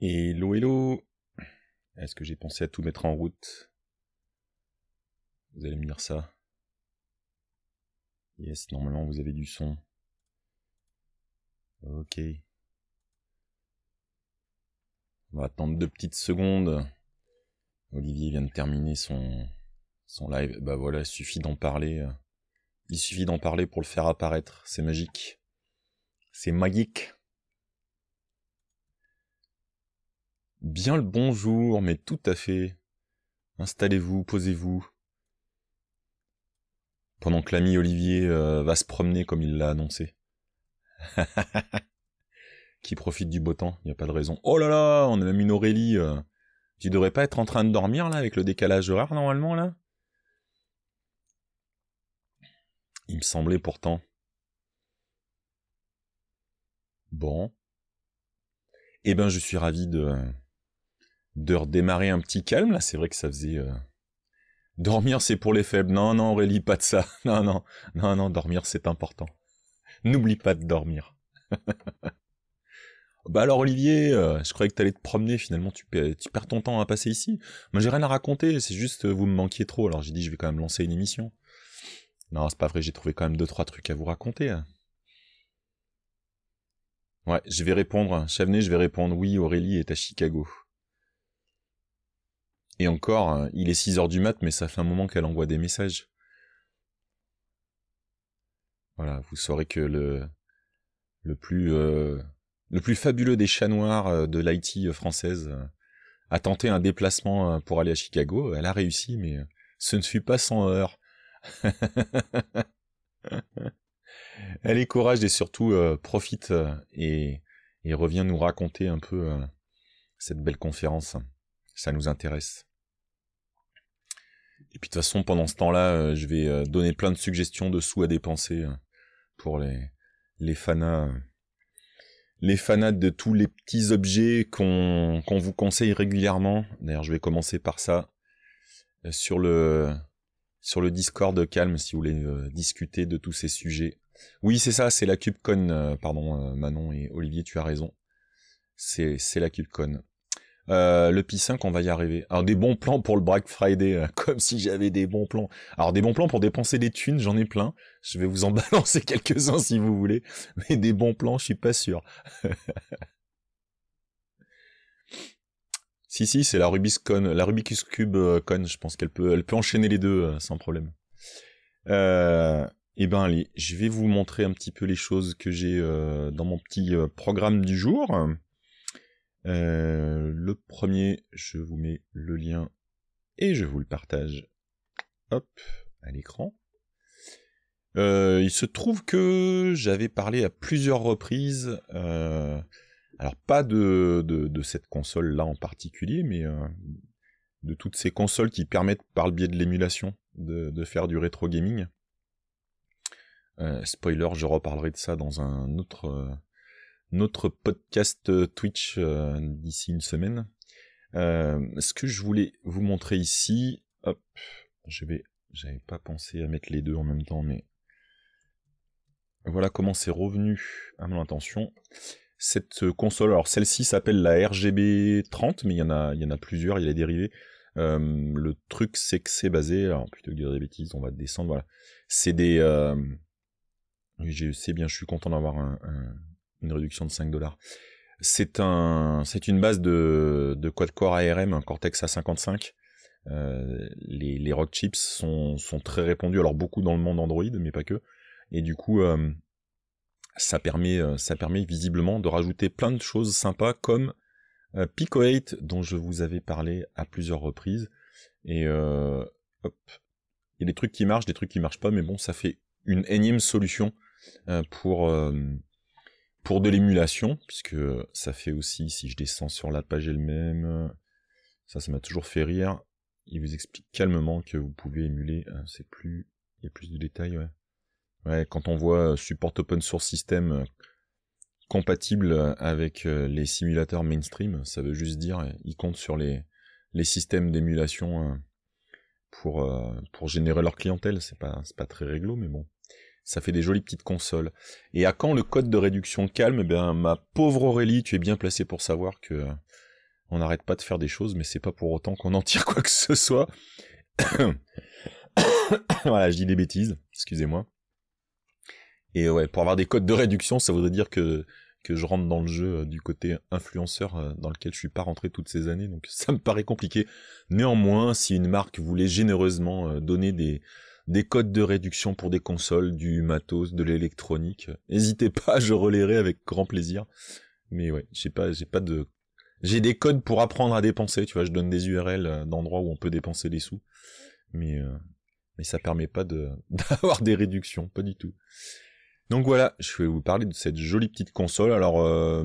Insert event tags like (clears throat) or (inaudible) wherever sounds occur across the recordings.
Hello, hello Est-ce que j'ai pensé à tout mettre en route Vous allez me dire ça. Yes, normalement vous avez du son. Ok. On va attendre deux petites secondes. Olivier vient de terminer son, son live. Bah voilà, il suffit d'en parler. Il suffit d'en parler pour le faire apparaître. C'est magique. C'est magique. bien le bonjour, mais tout à fait. Installez-vous, posez-vous. Pendant que l'ami Olivier euh, va se promener comme il l'a annoncé. (laughs) Qui profite du beau temps, il n'y a pas de raison. Oh là là, on a même une Aurélie. Euh. Tu ne devrais pas être en train de dormir là avec le décalage horaire normalement là Il me semblait pourtant. Bon. Eh ben je suis ravi de de redémarrer un petit calme. Là, c'est vrai que ça faisait... Euh, dormir, c'est pour les faibles. Non, non, Aurélie, pas de ça. (laughs) Non, non, non, non, dormir, c'est important. N'oublie pas de dormir. (laughs) bah alors, Olivier, euh, je croyais que t'allais te promener. Finalement, tu, perds ton temps à passer ici. Moi, j'ai rien à raconter. C'est juste, euh, vous me manquiez trop. Alors, j'ai dit, je vais quand même lancer une émission. Non, c'est pas vrai. J'ai trouvé quand même deux, trois trucs à vous raconter. Hein. Ouais, je vais répondre. Chavenet, je vais répondre. Oui, Aurélie est à Chicago. Et encore, hein, il est 6 heures du mat, mais ça fait un moment qu'elle envoie des messages. Voilà, vous saurez que le, le, plus, euh, le plus fabuleux des chats noirs euh, de l'IT euh, française a tenté un déplacement pour aller à Chicago. Elle a réussi, mais ce ne fut pas sans heurts. (laughs) Elle est courage et surtout profite et, revient nous raconter un peu cette belle conférence. Ça nous intéresse. Et puis de toute façon, pendant ce temps-là, euh, je vais euh, donner plein de suggestions de sous à dépenser euh, pour les, les fanas. Les fanades de tous les petits objets qu'on vous conseille régulièrement. D'ailleurs, je vais commencer par ça. Sur le, sur le Discord calme, si vous voulez discuter de tous ces sujets. Oui, c'est ça, c'est la CubeCon. pardon, Manon et Olivier, tu as raison. C'est la CubeCon. Euh, le p 5, on va y arriver. Alors des bons plans pour le Black Friday, euh, (laughs) comme si j'avais des bons plans. Alors des bons plans pour dépenser des thunes, j'en ai plein. Je vais vous en (laughs) balancer quelques-uns si vous voulez. Mais des bons plans, je suis pas sûr. (laughs) si si, c'est la Rubicon, la Rubik's Cube euh, Con, je pense qu'elle peut, elle peut enchaîner les deux sans problème. Eh ben allez, je vais vous montrer un petit peu les choses que j'ai dans mon petit programme du jour. Euh, le premier, je vous mets le lien et je vous le partage. Hop, à l'écran. Euh, il se trouve que j'avais parlé à plusieurs reprises, euh, alors pas de, cette console-là en particulier, mais de toutes ces consoles qui permettent par le biais de l'émulation de, de, faire du rétro gaming. spoiler, je reparlerai de ça dans un autre notre podcast euh, Twitch euh, d'ici une semaine. Euh, ce que je voulais vous montrer ici, hop, je vais, j'avais pas pensé à mettre les deux en même temps, mais voilà comment c'est revenu à mon attention. Cette console, alors celle-ci s'appelle la RGB 30, mais il y en a, il y en a plusieurs, il y a les dérivés. le truc, c'est que c'est basé, alors plutôt que de dire des bêtises, on va descendre, voilà. C'est des, euh, je sais bien, je suis content d'avoir un, une réduction de 5 dollars. C'est un, c'est une base de, de quad-core ARM, un Cortex A55. Euh, les, rock chips sont, très répandus, alors beaucoup dans le monde Android, mais pas que. Et du coup, euh, ça, permet, euh, ça permet visiblement de rajouter plein de choses sympas comme Pico 8, dont je vous avais parlé à plusieurs reprises. Et hop. il y a des trucs qui marchent, des trucs qui marchent pas, mais bon, ça fait une énième solution pour, pour de l'émulation, puisque ça fait aussi, si je descends sur la page elle-même, euh, ça, ça m'a toujours fait rire. Il vous explique calmement que vous pouvez émuler, euh, c'est plus, il y a plus de détails, ouais. quand on voit euh, support open source système compatible avec les simulateurs mainstream, ça veut juste dire, qu'ils comptent sur les, les systèmes d'émulation pour, pour générer leur clientèle. C'est pas, c'est pas très réglo, mais bon. Ça fait des jolies petites consoles. Et à quand le code de réduction calme Eh bien, ma pauvre Aurélie, tu es bien placée pour savoir que euh, on n'arrête pas de faire des choses, mais c'est pas pour autant qu'on en tire quoi que ce soit. (coughs) voilà, je dis des bêtises, excusez-moi. Et ouais, pour avoir des codes de réduction, ça voudrait dire que, que je rentre dans le jeu euh, du côté influenceur euh, dans lequel je suis pas rentré toutes ces années, donc (laughs) ça me paraît compliqué. Néanmoins, si une marque voulait généreusement donner des, des codes de réduction pour des consoles, du matos, de l'électronique. N'hésitez pas, je relayerai avec grand plaisir. Mais ouais, j'ai pas, j'ai pas de, j'ai des codes pour apprendre à dépenser. Tu vois, je donne des URL euh, d'endroits où on peut dépenser des sous, mais euh, mais ça permet pas de (laughs) d'avoir des réductions, pas du tout. Donc voilà, je vais vous parler de cette jolie petite console. Alors euh,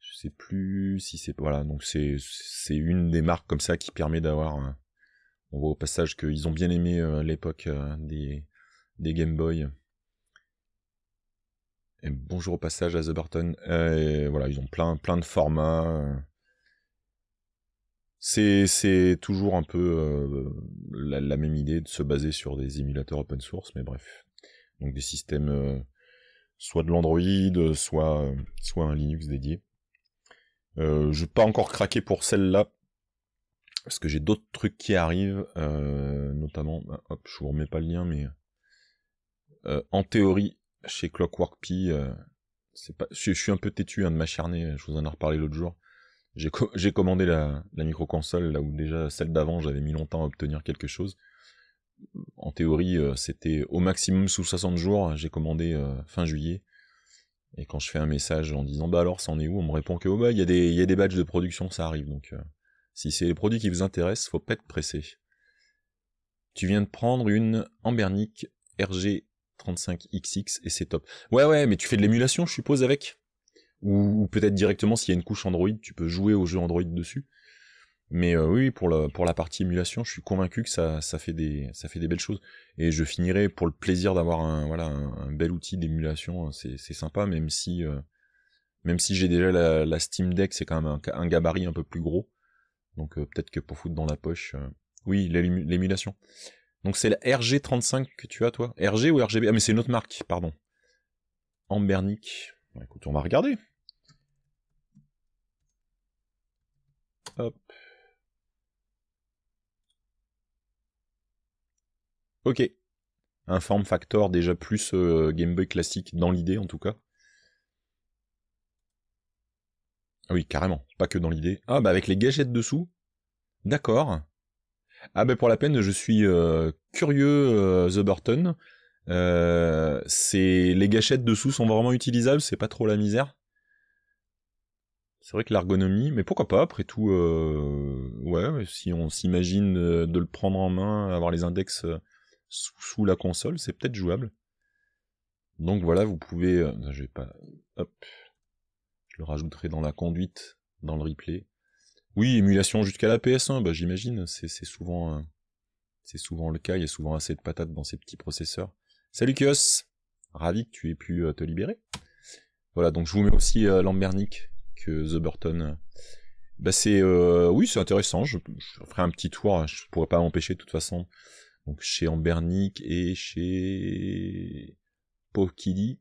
je sais plus si c'est voilà, donc c'est c'est une des marques comme ça qui permet d'avoir on voit au passage qu'ils ont bien aimé euh, l'époque euh, des, Game Boy. Et bonjour au passage à The Burton. Euh, voilà, ils ont plein, plein de formats. C'est toujours un peu la, même idée de se baser sur des émulateurs open source, mais bref. Donc des systèmes soit de l'Android, soit, soit un Linux dédié. Je je n'ai pas encore craqué pour celle-là, parce que j'ai d'autres trucs qui arrivent, euh, notamment, bah, hop, je vous remets pas le lien, mais euh, en théorie, chez Clockwork P, euh, c'est pas, je, suis un peu têtu hein, de m'acharner, je vous en ai reparlé l'autre jour. J'ai, j'ai commandé la, la micro-console, là où déjà celle d'avant, j'avais mis longtemps à obtenir quelque chose. En théorie, c'était au maximum sous 60 jours, j'ai commandé fin juillet. Et quand je fais un message en disant bah alors ça en est où, on me répond que oh bah il y, y, a des badges de production, ça arrive donc. Si c'est les produits qui vous intéressent, faut pas être pressé. Tu viens de prendre une Ambernic RG35XX et c'est top. Ouais, ouais, mais tu fais de l'émulation, je suppose, avec. Ou, peut-être directement s'il y a une couche Android, tu peux jouer au jeu Android dessus. Mais euh, oui, pour la, pour la partie émulation, je suis convaincu que ça, fait des, ça fait des belles choses. Et je finirai pour le plaisir d'avoir un, voilà, un, bel outil d'émulation. Hein. C'est sympa, même si, euh, si j'ai déjà la, Steam Deck, c'est quand même un gabarit un peu plus gros. Donc euh, peut-être que pour foutre dans la poche. Euh, oui, l'émulation. Donc c'est la RG35 que tu as toi RG ou RGB Ah mais c'est une autre marque, pardon. Ambernic. Bah, écoute, on va regarder. Hop. Ok. Un form factor déjà plus euh, Game Boy classique dans l'idée en tout cas. Ah oui, carrément, pas que dans l'idée. Ah bah avec les gâchettes dessous. D'accord. Ah bah pour la peine, je suis euh, curieux euh, The Burton. Euh, les gâchettes dessous sont vraiment utilisables, c'est pas trop la misère. C'est vrai que l'ergonomie, mais pourquoi pas après tout ouais, si on s'imagine de le prendre en main, avoir les index sous, sous la console, c'est peut-être jouable. Donc voilà, vous pouvez je vais pas hop je le rajouterai dans la conduite, dans le replay. Oui, émulation jusqu'à la PS1, bah, j'imagine, c'est souvent, euh, c'est souvent le cas, il y a souvent assez de patates dans ces petits processeurs. Salut Kios Ravi que tu aies pu euh, te libérer. Voilà, donc je vous mets aussi euh, que The Burton. Bah, c'est oui c'est intéressant, je, ferai un petit tour, je ne pourrais pas m'empêcher de toute façon. Donc chez Ambernic et chez Pokili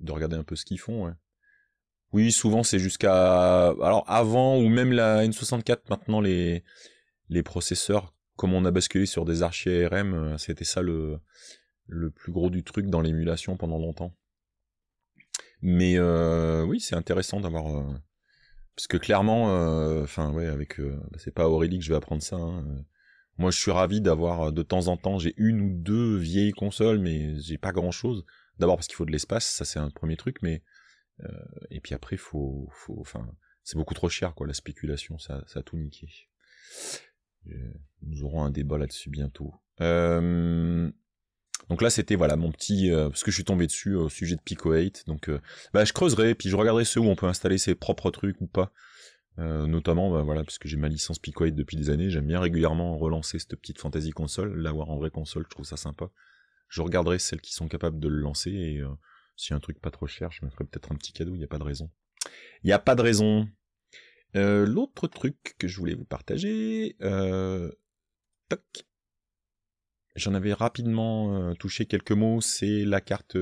de regarder un peu ce qu'ils font. Ouais. Oui, souvent c'est jusqu'à alors avant ou même la N64 maintenant les les processeurs comme on a basculé sur des archi-ARM, euh, c'était ça le le plus gros du truc dans l'émulation pendant longtemps. Mais euh, oui, c'est intéressant d'avoir euh, parce que clairement enfin ouais avec bah, c'est pas Aurélie que je vais apprendre ça hein, moi, je suis ravi d'avoir de temps en temps, j'ai une ou deux vieilles consoles, mais j'ai pas grand chose. D'abord parce qu'il faut de l'espace, ça c'est un premier truc, mais euh, et puis après, faut, faut, enfin, c'est beaucoup trop cher, quoi. La spéculation, ça, ça a tout niqué. Euh, nous aurons un débat là-dessus bientôt. Euh, donc là, c'était voilà mon petit parce que je suis tombé dessus au sujet de Pico 8. Donc bah, je creuserai puis je regarderai ceux où on peut installer ses propres trucs ou pas. notamment bah, voilà parce que j'ai ma licence Pico 8 depuis des années, j'aime bien régulièrement relancer cette petite fantasy console, l'avoir en vraie console, je trouve ça sympa. Je regarderai celles qui sont capables de le lancer et si un truc pas trop cher, je me ferais peut-être un petit cadeau, il n'y a pas de raison. Il n'y a pas de raison. Euh, l'autre truc que je voulais vous partager, euh, toc, j'en avais rapidement euh, touché quelques mots, c'est la carte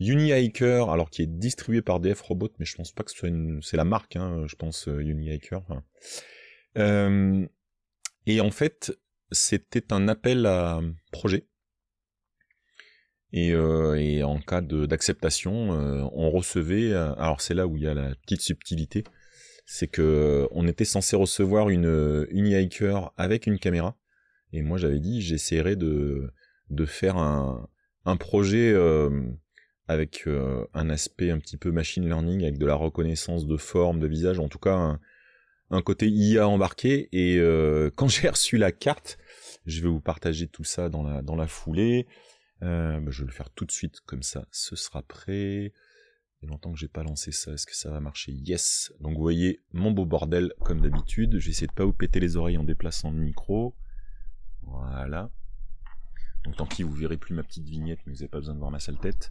Unihiker, alors qui est distribuée par DF Robot, mais je pense pas que ce soit une, c'est la marque, hein, je pense Unihiker. et en fait, c'était un appel à projet euh, et, en cas d'acceptation, euh, on recevait. Euh, alors c'est là où il y a la petite subtilité, c'est que on était censé recevoir une une hiker avec une caméra. Et moi j'avais dit j'essaierai de de faire un un projet euh, avec un aspect un petit peu machine learning, avec de la reconnaissance de forme, de visage, en tout cas un, un côté IA embarqué. Et (laughs) quand j'ai reçu la carte, je vais vous partager tout ça dans la dans la foulée. Euh, bah, je vais le faire tout de suite, comme ça, ce sera prêt. Il y a longtemps que j'ai pas lancé ça, est-ce que ça va marcher Yes Donc vous voyez, mon beau bordel, comme d'habitude. J'essaie de pas vous péter les oreilles en déplaçant le micro. Voilà. Donc tant pis, vous verrez plus ma petite vignette, mais vous n'avez pas besoin de voir ma sale tête.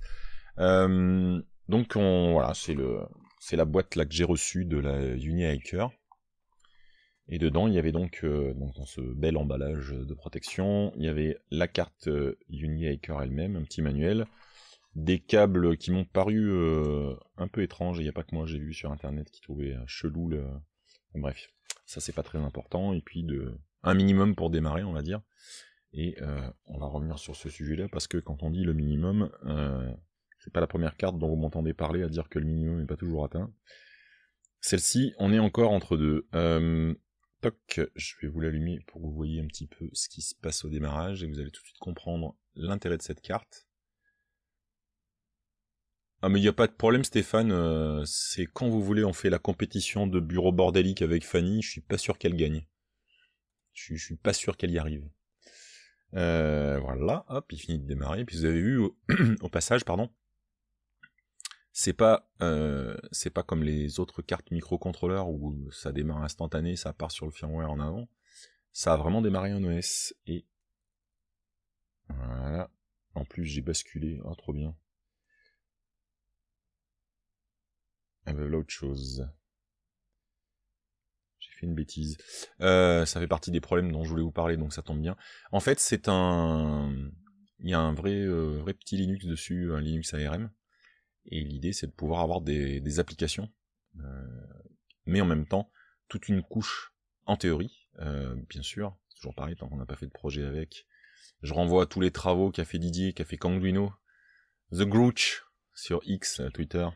Euh, donc on, voilà, c'est le, c'est la boîte là que j'ai reçue de la Uni et dedans, il y avait euh, donc, dans ce bel emballage de protection, il y avait la carte Unihaker UniHacker elle-même, un petit manuel, des câbles qui m'ont paru euh, un peu étranges, il n'y a pas que moi, j'ai vu sur internet qui trouvaient euh, chelou le... Bref, ça c'est pas très important, et puis de... un minimum pour démarrer, on va dire. Et on va revenir sur ce sujet-là, parce que quand on dit le minimum, c'est pas la première carte dont vous m'entendez parler à dire que le minimum n'est pas toujours atteint. Celle-ci, on est encore entre deux je vais vous l'allumer pour que vous voyez un petit peu ce qui se passe au démarrage et vous allez tout de suite comprendre l'intérêt de cette carte. Ah mais il n'y a pas de problème Stéphane, euh, c'est quand vous voulez on fait la compétition de bureau bordélique avec Fanny, je suis pas sûr qu'elle gagne. Je, ne suis pas sûr qu'elle y arrive. Euh, voilà, hop, il finit de démarrer. Puis vous avez vu au (clears throat) passage, pardon, c'est pas, euh, c'est pas comme les autres cartes microcontrôleurs où ça démarre instantané, ça part sur le firmware en avant. Ça a vraiment démarré en OS et voilà. En plus, j'ai basculé. Oh, trop bien. Ah ben, l'autre chose. J'ai fait une bêtise. Euh, ça fait partie des problèmes dont je voulais vous parler, donc ça tombe bien. En fait, c'est un. Il y a un vrai, euh, vrai petit Linux dessus, un Linux ARM, et l'idée, c'est de pouvoir avoir des, applications, euh, mais en même temps, toute une couche en théorie, euh, bien sûr. toujours pareil, tant qu'on n'a pas fait de projet avec. Je renvoie à tous les travaux qu'a fait Didier, qu'a fait Canguino, The Grouch sur X, euh, Twitter,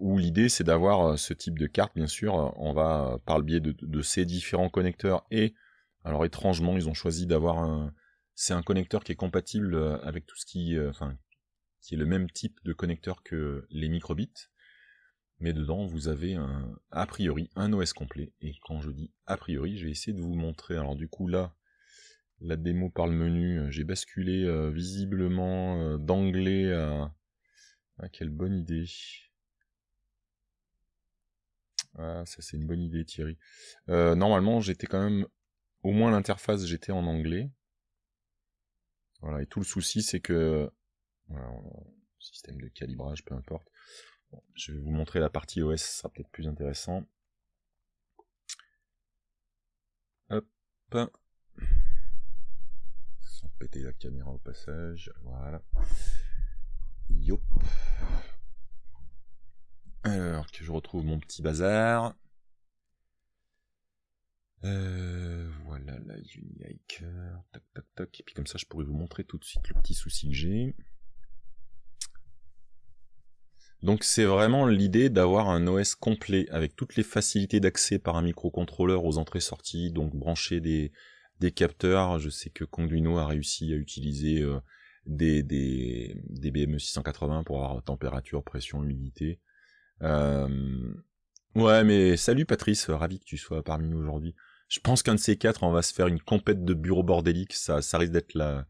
où l'idée c'est d'avoir ce type de carte, bien sûr, on va par le biais de, ces différents connecteurs et alors étrangement ils ont choisi d'avoir un c'est un connecteur qui est compatible avec tout ce qui qui est le même type de connecteur que les microbits, mais dedans vous avez a priori un OS complet, et quand je dis a priori, je vais essayer de vous montrer, alors du coup là, la démo par le menu, euh, j'ai basculé euh, visiblement euh, d'anglais à... Ah, quelle bonne idée ah, ça c'est une bonne idée Thierry. normalement j'étais quand même, au moins l'interface j'étais en anglais. Voilà, et tout le souci c'est que système de calibrage, peu importe. je vais vous montrer la partie OS, ça sera peut-être plus intéressant. Hop. Sans péter la caméra au passage, voilà. Yop. Alors que je retrouve mon petit bazar. Euh, voilà la Unihiker. Toc Et puis comme ça je pourrais vous montrer tout de suite le petit souci que j'ai. Donc c'est vraiment l'idée d'avoir un OS complet avec toutes les facilités d'accès par un microcontrôleur aux entrées-sorties, donc brancher des, capteurs. Je sais que Conduino a réussi à utiliser euh, des, des, BME 680 pour avoir température, pression, humidité. Euh, ouais, mais salut Patrice, ravi que tu sois parmi nous aujourd'hui. Je pense qu'un de ces quatre, on va se faire une compète de bureau bordélique. Ça, risque d'être la,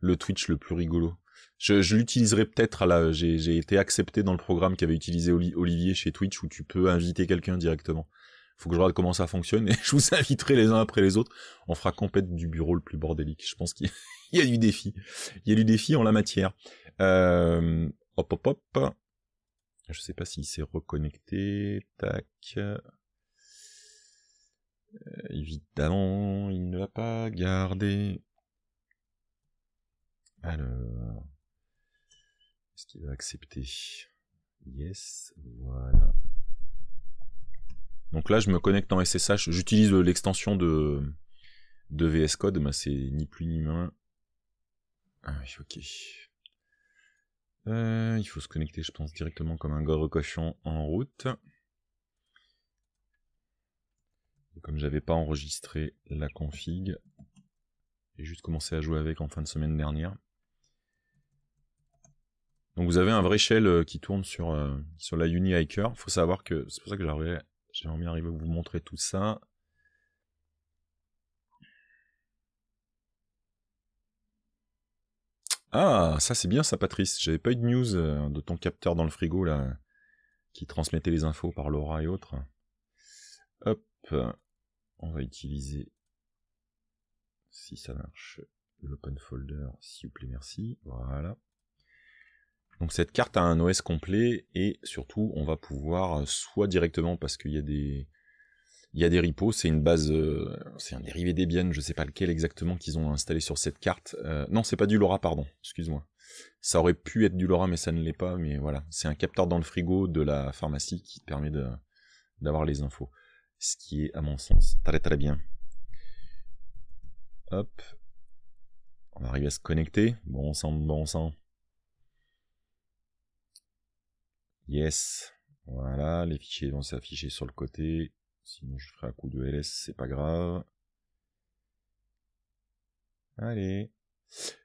le Twitch le plus rigolo je, je l'utiliserai peut-être à la. J'ai été accepté dans le programme qu'avait utilisé Olivier chez Twitch où tu peux inviter quelqu'un directement. Faut que je regarde comment ça fonctionne et (laughs) je vous inviterai les uns après les autres. On fera compète du bureau le plus bordélique. Je pense qu'il (laughs) y a du défi. Il y a du défi en la matière. Euh, hop hop hop. Je sais pas s'il s'est reconnecté. Tac. Euh, évidemment, il ne va pas garder. Alors. Est-ce qu'il va accepter Yes, voilà. Donc là, je me connecte en SSH. J'utilise l'extension de, de VS Code, mais c'est ni plus ni moins. Ah oui, ok. Euh, il faut se connecter, je pense, directement comme un gore cochon en route. comme j'avais pas enregistré la config, j'ai juste commencé à jouer avec en fin de semaine dernière. Donc vous avez un vrai shell euh, qui tourne sur, euh, sur la UniHiker. Il Faut savoir que c'est pour ça que j'ai envie d'arriver à vous montrer tout ça. Ah, ça c'est bien ça Patrice. J'avais pas eu de news euh, de ton capteur dans le frigo là qui transmettait les infos par Laura et autres. Hop, on va utiliser si ça marche l'open folder s'il vous plaît merci. Voilà. Donc cette carte a un OS complet et surtout on va pouvoir euh, soit directement parce qu'il y a des il y des repos, c'est une base, euh, c'est un dérivé Debian, je ne sais pas lequel exactement qu'ils ont installé sur cette carte. Euh, non, c'est pas du LoRa, pardon, excuse-moi. Ça aurait pu être du LoRa, mais ça ne l'est pas, mais voilà. C'est un capteur dans le frigo de la pharmacie qui permet d'avoir les infos. Ce qui est, à mon sens, très très bien. Hop. On arrive à se connecter. Bon sang, bon sang. Yes. Voilà, les fichiers vont s'afficher sur le côté. Sinon, je ferai un coup de ls, c'est pas grave. Allez.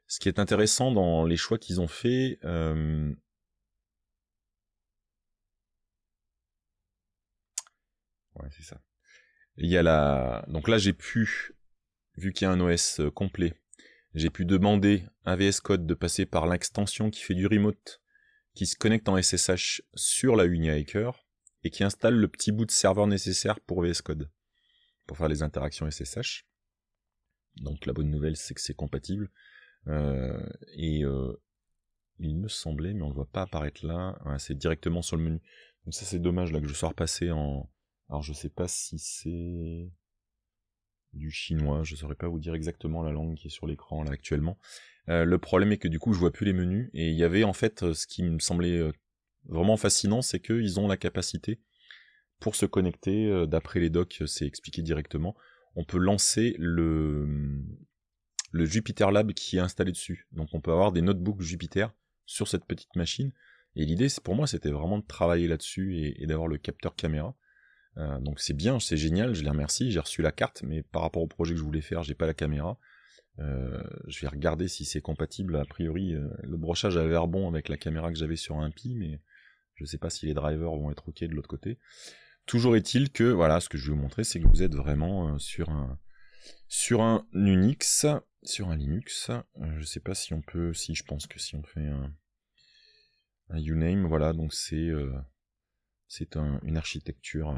Ce qui est intéressant dans les choix qu'ils ont fait, euh, ouais, c'est ça. Il y a la, donc là j'ai pu, vu qu'il y a un OS euh, complet, j'ai pu demander à VS Code de passer par l'extension qui fait du remote qui se connecte en SSH sur la Hacker, et qui installe le petit bout de serveur nécessaire pour VS Code, pour faire les interactions SSH. Donc la bonne nouvelle, c'est que c'est compatible. Euh, et euh, il me semblait, mais on ne le voit pas apparaître là, c'est directement sur le menu. Donc ça c'est dommage là que je sois repassé en... Alors je ne sais pas si c'est du chinois, je ne saurais pas vous dire exactement la langue qui est sur l'écran là actuellement. Euh, le problème est que du coup je vois plus les menus et il y avait en fait euh, ce qui me semblait euh, vraiment fascinant, c'est qu'ils ont la capacité pour se connecter, d'après les docs, c'est expliqué directement, on peut lancer le, le Jupiter Lab qui est installé dessus. Donc on peut avoir des notebooks Jupyter sur cette petite machine. Et l'idée, pour moi, c'était vraiment de travailler là-dessus et d'avoir le capteur caméra. Euh, donc c'est bien, c'est génial, je les remercie, j'ai reçu la carte, mais par rapport au projet que je voulais faire, j'ai pas la caméra. Euh, je vais regarder si c'est compatible. A priori, euh, le brochage avait l'air bon avec la caméra que j'avais sur un pi, mais je sais pas si les drivers vont être ok de l'autre côté. Toujours est-il que, voilà, ce que je vais vous montrer, c'est que vous êtes vraiment sur un sur un Unix, sur un Linux. je sais pas si on peut, si je pense que si on fait un, un uname, voilà, donc c'est c'est une architecture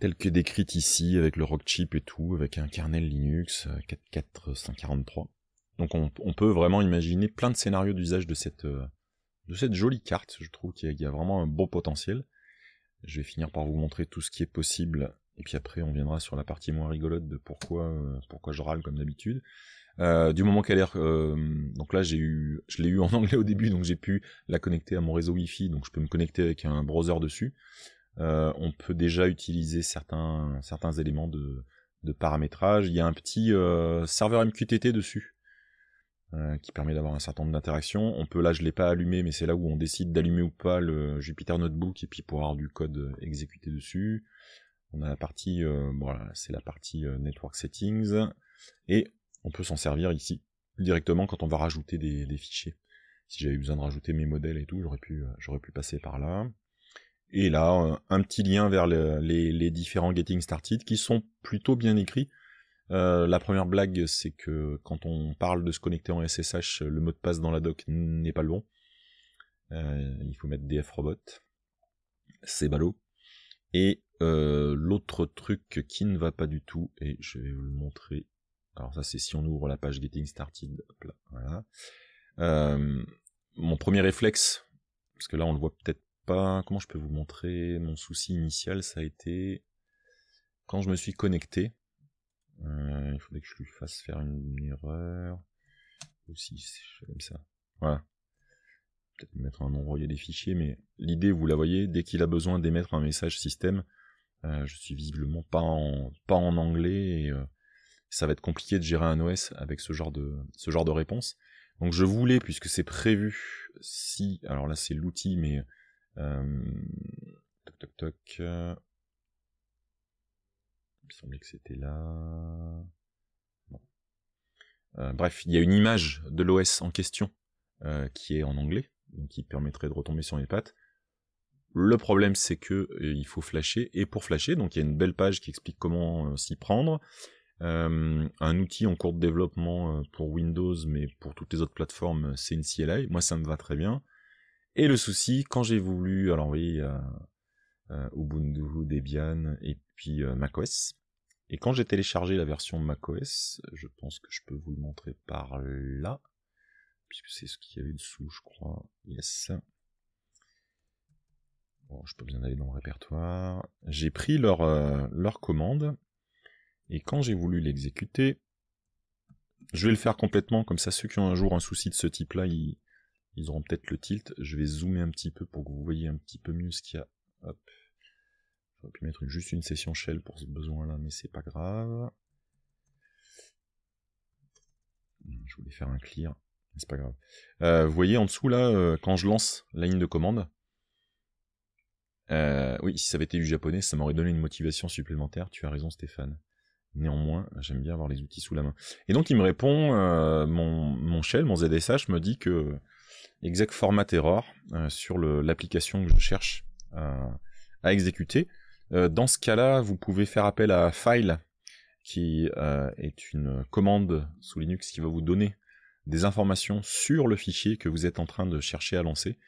telle que décrite ici avec le Rockchip et tout, avec un kernel Linux 44543. Euh, donc on, peut vraiment imaginer plein de scénarios d'usage de cette, euh, de cette jolie carte. Je trouve qu'il y, a vraiment un beau potentiel. Je vais finir par vous montrer tout ce qui est possible. Et puis après, on viendra sur la partie moins rigolote de pourquoi, euh, pourquoi je râle comme d'habitude. du moment qu'elle est... donc là, j'ai eu, je l'ai eu en (laughs) anglais au début, donc j'ai pu la connecter à mon réseau Wi-Fi, donc je peux me connecter avec un browser dessus. Euh, on peut déjà utiliser certains, certains éléments de, de paramétrage. Il y a un petit euh, serveur MQTT dessus euh, qui permet d'avoir un certain nombre d'interactions. On peut, là je l'ai pas allumé, mais c'est là où on décide d'allumer ou pas le Jupyter Notebook et puis pour avoir du code exécuté dessus. On a la partie, voilà, c'est la partie Network Settings et on peut s'en servir ici directement quand on va rajouter des, fichiers. Si j'avais besoin de rajouter mes modèles et tout, j'aurais pu, j'aurais pu passer par là. Et là, un petit lien vers les, différents Getting Started qui sont plutôt bien écrits. Euh, la première blague, c'est que quand on parle de se connecter en SSH, le mot de passe dans la doc n'est pas le bon. Euh, il faut mettre DFrobot. C'est ballot. Et euh, l'autre truc qui ne va pas du tout, et je vais vous le montrer. Alors ça c'est si on ouvre la page Getting Started. mon premier réflexe, parce que là on le voit peut-être Comment je peux vous montrer Mon souci initial, ça a été quand je me suis connecté. Euh, il faudrait que je lui fasse faire une erreur. Ou si c'est comme ça. Voilà. Peut-être mettre un nom des fichiers, mais l'idée, vous la voyez, dès qu'il a besoin d'émettre un message système, euh, je suis visiblement pas en, pas en anglais et euh, ça va être compliqué de gérer un OS avec ce genre de, ce genre de réponse. Donc je voulais, puisque c'est prévu, si, alors là c'est l'outil, mais euh, toc toc toc. Il me que c'était là. Euh, bref, il y a une image de l'OS en question euh, qui est en anglais, donc qui permettrait de retomber sur les pattes. Le problème, c'est que il faut flasher, et pour flasher, donc il y a une belle page qui explique comment s'y prendre. un outil en cours de développement pour Windows, mais pour toutes les autres plateformes, c'est une CLI. Moi, ça me va très bien. Et le souci, quand j'ai voulu, alors oui, euh, euh Ubuntu, Debian et puis euh, macOS. Et quand j'ai téléchargé la version macOS, je pense que je peux vous le montrer par là, puisque c'est ce qu'il y avait dessous, je crois. Yes. Bon, je peux bien aller dans le répertoire. J'ai pris leur, euh, leur commande, et quand j'ai voulu l'exécuter, je vais le faire complètement, comme ça ceux qui ont un jour un souci de ce type-là, ils, ils auront peut-être le tilt. Je vais zoomer un petit peu pour que vous voyez un petit peu mieux ce qu'il y a. Hop. J'aurais pu mettre juste une session shell pour ce besoin-là, mais c'est pas grave. Hmm, je voulais faire un clear, mais c'est pas grave. Euh, vous voyez en dessous là, euh, quand je lance la ligne de commande, euh, oui, si ça avait été du japonais, ça m'aurait donné une motivation supplémentaire. Tu as raison, Stéphane. Néanmoins, j'aime bien avoir les outils sous la main. Et donc, il me répond, mon, mon shell, mon ZSH me dit que exec format error euh, sur l'application que je cherche euh, à exécuter. Euh, dans ce cas-là, vous pouvez faire appel à file, qui est une commande sous Linux qui va vous donner des informations sur le fichier que vous êtes en train de chercher à lancer.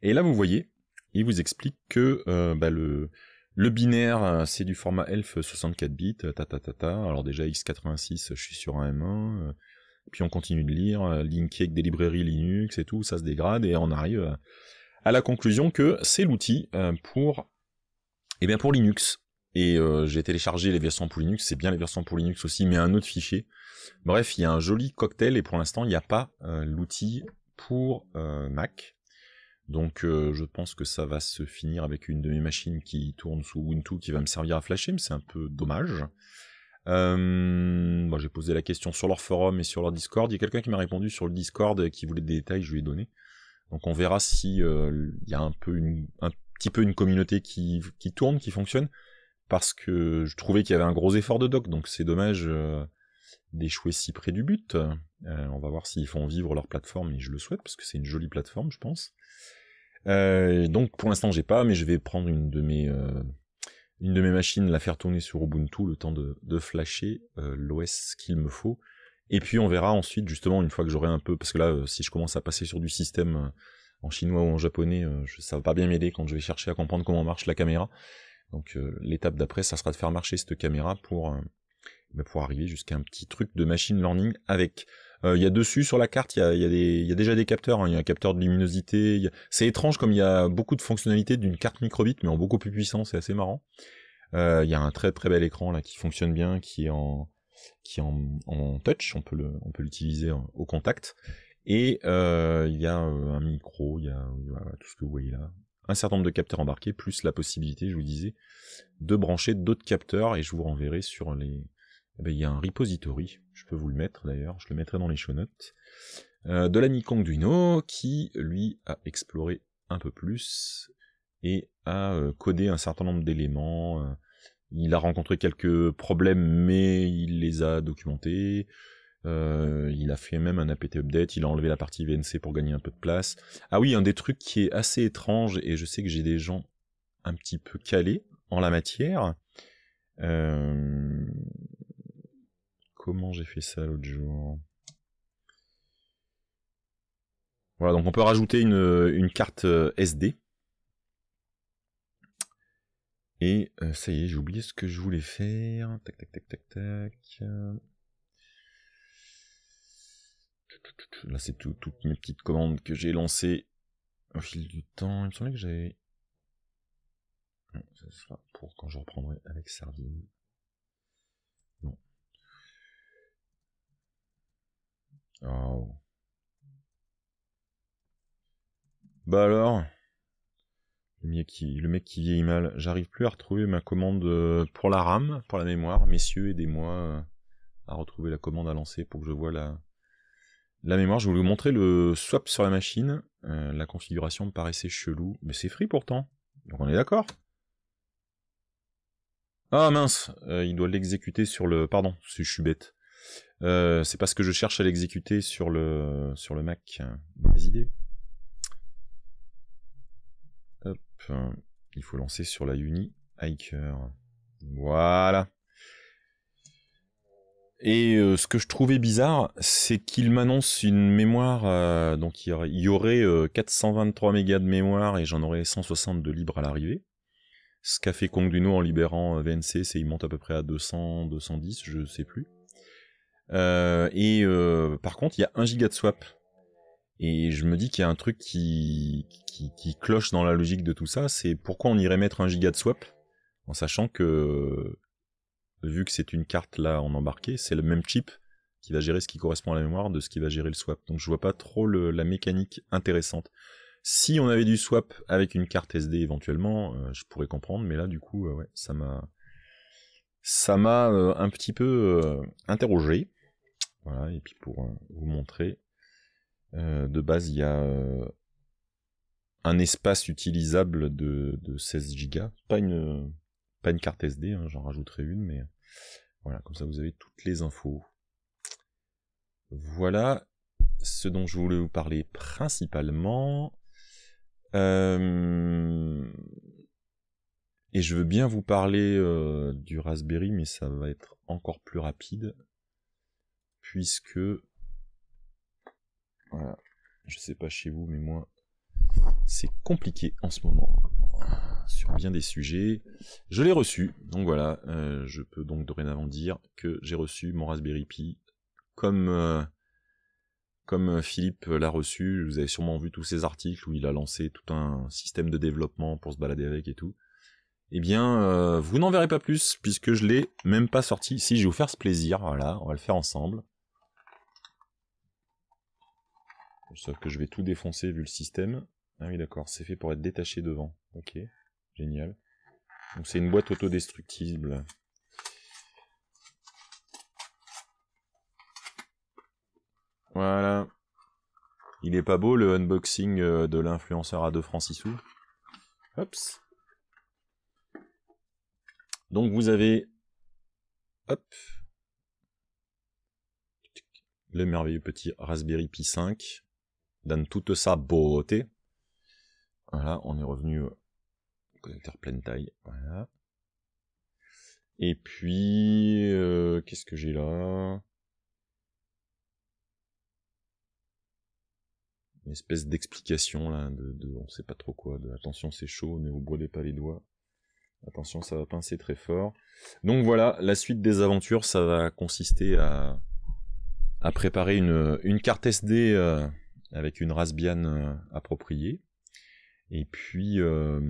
Et là, vous voyez, il vous explique que bah, le, binaire, c'est du format ELF 64 bits, ta, ta, Alors déjà, x86, je suis sur un M1, puis on continue de lire, euh, link avec des librairies Linux et tout, ça se dégrade, et on arrive euh, à la conclusion que c'est l'outil euh, pour, eh bien pour Linux. Et j'ai téléchargé les versions pour Linux, c'est bien les versions pour Linux aussi, mais un autre fichier. Bref, il y a un joli cocktail, et pour l'instant, il n'y a pas l'outil pour Mac. Donc je pense que ça va se finir avec une de mes machines qui tourne sous Ubuntu qui va me servir à flasher, mais c'est un peu dommage. Euh, bon, j'ai posé la question sur leur forum et sur leur Discord. Il y a quelqu'un qui m'a répondu sur le Discord qui voulait des détails, je lui ai donné. Donc on verra si euh, il y a un peu un petit peu une communauté qui, tourne, qui fonctionne, parce que je trouvais qu'il y avait un gros effort de doc, donc c'est dommage euh, d'échouer si près du but. Euh, on va voir s'ils font vivre leur plateforme et je le souhaite parce que c'est une jolie plateforme, je pense. donc pour l'instant j'ai pas, mais je vais prendre une de mes une de mes machines, la faire tourner sur Ubuntu le temps de, flasher euh, l'OS qu'il me faut. Et puis on verra ensuite, justement, une fois que j'aurai un peu, parce que là, euh, si je commence à passer sur du système euh, en chinois ou en japonais, je, ça va pas bien m'aider quand je vais chercher à comprendre comment marche la caméra. Donc l'étape d'après, ça sera de faire marcher cette caméra pour, bah, pour arriver jusqu'à un petit truc de machine learning avec euh, il y a dessus sur la carte, il y a, déjà des capteurs. Hein. Il y a un capteur de luminosité. C'est étrange comme il y a beaucoup de fonctionnalités d'une carte microbit, mais en beaucoup plus puissant. C'est assez marrant. Euh, il y a un très très bel écran là qui fonctionne bien, qui est en touch. On peut l'utiliser hein, au contact. Et euh, il y a un micro, il y a tout ce que vous voyez là, un certain nombre de capteurs embarqués, plus la possibilité, je vous disais, de brancher d'autres capteurs, et je vous renverrai sur les, eh ben, il y a un repository, je peux vous le mettre d'ailleurs, je le mettrai dans les show notes, euh, de l'ami Duino qui, lui, a exploré un peu plus et a euh, codé un certain nombre d'éléments. Euh, il a rencontré quelques problèmes, mais il les a documentés. Euh, il a fait même un APT update, il a enlevé la partie VNC pour gagner un peu de place. Ah oui, un des trucs qui est assez étrange, et je sais que j'ai des gens un petit peu calés en la matière, euh, comment j'ai fait ça l'autre jour Voilà, donc on peut rajouter une, euh, carte euh, SD. Et euh, ça y est, j'ai oublié ce que je voulais faire. Tac, tac, tac, tac, tac. Là, c'est toutes mes petites commandes que j'ai lancées au fil du temps. Il me semblait que j'avais... Ce sera pour quand je reprendrai avec Sardine. Non, Bah alors le mec, qui, le mec qui vieillit mal. J'arrive plus à retrouver ma commande euh, pour la RAM, pour la mémoire. Messieurs, aidez-moi euh, à retrouver la commande à lancer pour que je vois la, la mémoire. Je voulais vous montrer le swap sur la machine. Euh, la configuration me paraissait chelou, mais c'est free pourtant. Donc on est d'accord. Ah mince, il doit l'exécuter sur le... Pardon, je suis bête. Euh, c'est parce que je cherche à l'exécuter sur le, sur le Mac. Hein, Mauvaise idée. Hop. Euh, il faut lancer sur la Uni Hiker. Voilà. Et euh, ce que je trouvais bizarre, c'est qu'il m'annonce une mémoire. donc il y aurait 423 mégas de mémoire et j'en aurais 160 de libre à l'arrivée. Ce qu'a fait Kongduno en libérant VNC, c'est il monte à peu près à 200, 210, je sais plus. Euh, et euh, par contre, il y a 1 giga de swap. Et je me dis qu'il y a un truc qui, qui, cloche dans la logique de tout ça, c'est pourquoi on irait mettre un giga de swap en sachant que, vu que c'est une carte là en embarqué, c'est le même chip qui va gérer ce qui correspond à la mémoire de ce qui va gérer le swap. Donc je vois pas trop la mécanique intéressante. Si on avait du swap avec une carte SD éventuellement, euh, je pourrais comprendre, mais là du coup, ouais, ça m'a ça m'a un petit peu interrogé. Voilà, et puis pour euh, vous montrer, euh, de base, il y a euh, un espace utilisable de, 16 Go. Pas une, carte SD, hein, j'en rajouterai une, mais voilà, comme ça vous avez toutes les infos. Voilà ce dont je voulais vous parler principalement. Et je veux bien vous parler du Raspberry, mais ça va être encore plus rapide puisque voilà, je sais pas chez vous, mais moi, c'est compliqué en ce moment sur bien des sujets. Je l'ai reçu, donc voilà, euh, je peux donc dorénavant dire que j'ai reçu mon Raspberry Pi comme euh, comme euh, Philippe l'a reçu. Vous avez sûrement vu tous ces articles où il a lancé tout un système de développement pour se balader avec et tout. Eh bien, vous n'en verrez pas plus puisque je l'ai même pas sorti. Si je vais vous faire ce plaisir, voilà, on va le faire ensemble. Sauf que je vais tout défoncer vu le système. Ah oui, d'accord, c'est fait pour être détaché devant. Ok, génial. Donc c'est une boîte autodestructible. Voilà. Il est pas beau le unboxing euh, de l'influenceur à 2 francs sous. hop Donc vous avez hop le merveilleux petit Raspberry Pi 5 donne toute sa beauté. Voilà, on est revenu au connecteur pleine taille. Voilà. Et puis, euh, qu'est-ce que j'ai là Une espèce d'explication là, de, de, on sait pas trop quoi. De attention, c'est chaud, ne vous brûlez pas les doigts. Attention, ça va pincer très fort. Donc voilà, la suite des aventures, ça va consister à, à préparer une, carte SD. Euh, avec une Raspbian euh, appropriée. Et puis, euh,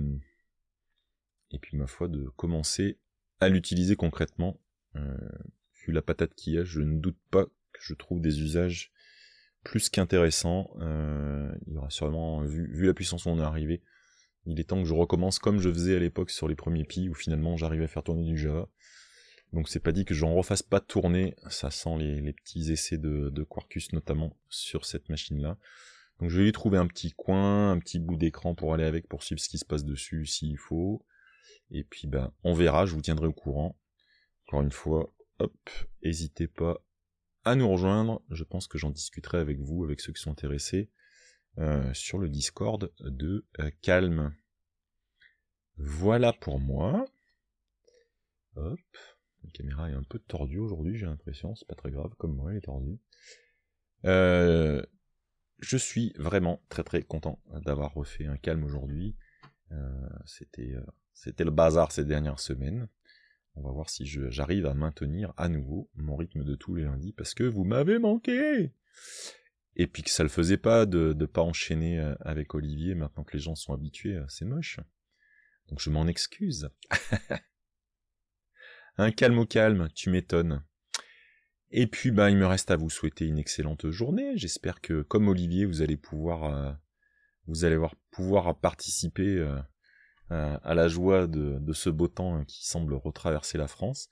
et puis, ma foi, de commencer à l'utiliser concrètement. Euh, vu la patate qu'il y a, je ne doute pas que je trouve des usages plus qu'intéressants. il y aura sûrement, vu, vu, la puissance où on est arrivé, il est temps que je recommence comme je faisais à l'époque sur les premiers pis où finalement j'arrivais à faire tourner du Java. Donc c'est pas dit que j'en refasse pas tourner, ça sent les, petits essais de, Quarkus notamment sur cette machine là. Donc je vais lui trouver un petit coin, un petit bout d'écran pour aller avec, pour suivre ce qui se passe dessus s'il faut. Et puis ben on verra, je vous tiendrai au courant. Encore une fois, hop, n'hésitez pas à nous rejoindre. Je pense que j'en discuterai avec vous, avec ceux qui sont intéressés, euh, sur le Discord de euh, Calme. Voilà pour moi. Hop. La caméra est un peu tordue aujourd'hui, j'ai l'impression. C'est pas très grave, comme moi, elle est tordue. Euh, je suis vraiment très très content d'avoir refait un calme aujourd'hui. Euh, euh, c'était, le bazar ces dernières semaines. On va voir si j'arrive à maintenir à nouveau mon rythme de tous les lundis parce que vous m'avez manqué Et puis que ça le faisait pas de ne pas enchaîner avec Olivier maintenant que les gens sont habitués, c'est moche. Donc je m'en excuse. (laughs) Un hein, calme au calme, tu m'étonnes. Et puis, bah, il me reste à vous souhaiter une excellente journée. J'espère que, comme Olivier, vous allez pouvoir, euh, vous allez voir pouvoir participer euh, à la joie de, ce beau temps hein, qui semble retraverser la France.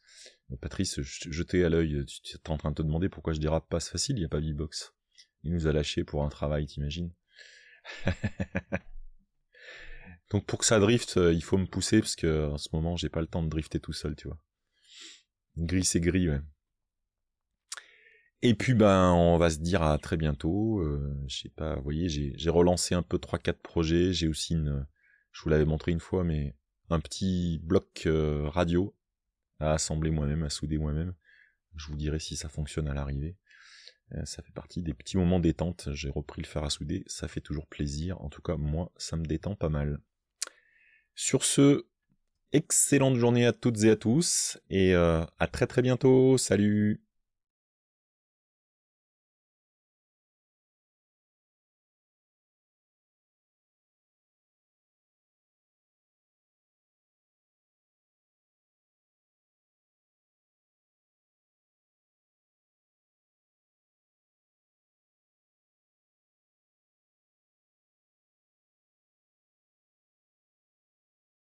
Euh, Patrice, t'ai à l'œil, tu es en train de te demander pourquoi je dirais pas, facile, il n'y a pas V-Box. Il nous a lâché pour un travail, t'imagines (laughs) Donc pour que ça drift, il faut me pousser parce que en ce moment j'ai pas le temps de drifter tout seul, tu vois. Gris, c'est gris, ouais. Et puis ben on va se dire à très bientôt. Euh, je sais pas, vous voyez, j'ai relancé un peu trois quatre projets. J'ai aussi une, je vous l'avais montré une fois, mais un petit bloc euh, radio à assembler moi-même, à souder moi-même. Je vous dirai si ça fonctionne à l'arrivée. Euh, ça fait partie des petits moments détente. J'ai repris le fer à souder, ça fait toujours plaisir. En tout cas, moi, ça me détend pas mal. Sur ce, Excellente journée à toutes et à tous et euh, à très très bientôt. Salut